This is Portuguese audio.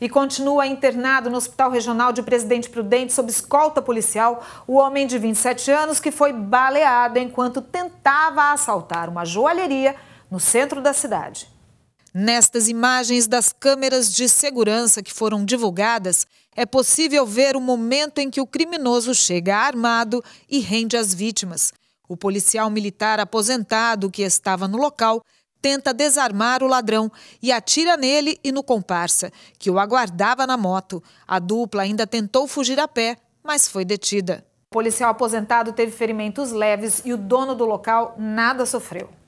e continua internado no Hospital Regional de Presidente Prudente sob escolta policial o homem de 27 anos que foi baleado enquanto tentava assaltar uma joalheria no centro da cidade. Nestas imagens das câmeras de segurança que foram divulgadas, é possível ver o momento em que o criminoso chega armado e rende as vítimas. O policial militar aposentado que estava no local tenta desarmar o ladrão e atira nele e no comparsa, que o aguardava na moto. A dupla ainda tentou fugir a pé, mas foi detida. O policial aposentado teve ferimentos leves e o dono do local nada sofreu.